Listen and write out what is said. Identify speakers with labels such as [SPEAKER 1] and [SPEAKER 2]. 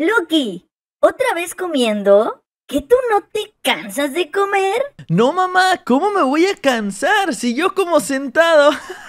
[SPEAKER 1] Loki, ¿otra vez comiendo? ¿Que tú no te cansas de comer? No, mamá, ¿cómo me voy a cansar si yo como sentado?